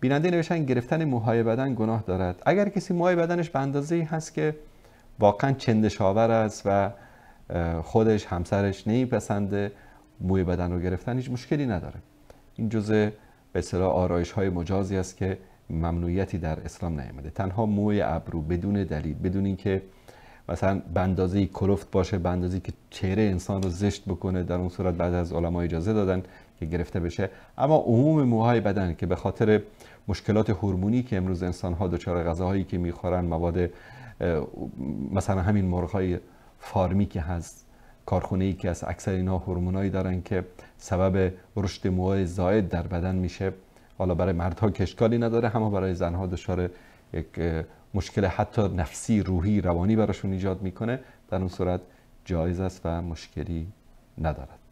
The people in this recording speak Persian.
بیننده نوشتن گرفتن موهای بدن گناه دارد اگر کسی موهای بدنش به اندازه ای هست که واقعا چندشاور است و خودش همسرش نمیپسنده موی بدن رو گرفتن هیچ مشکلی نداره این جزء به اصطلاح آرایش های مجازی است که ممنوعیتی در اسلام نیامده تنها موی ابرو بدون دلیل بدون اینکه مثلا بندازی کلفت باشه بندازی که چهره انسان رو زشت بکنه در اون صورت بعد از علما اجازه دادن که گرفته بشه اما عموم موهای بدن که به خاطر مشکلات هورمونی که امروز انسان ها دچار غذاهایی که میخورن مواد مثلا همین مرغ فارمی که هست کارخونه ای که از اکثر اینها هورمونایی دارن که سبب رشد موهای زائد در بدن میشه حالا برای مردها که نداره اما برای زنها دچار یک مشکل حتی نفسی روحی روانی براشون ایجاد میکنه در اون صورت جایز است و مشکلی ندارد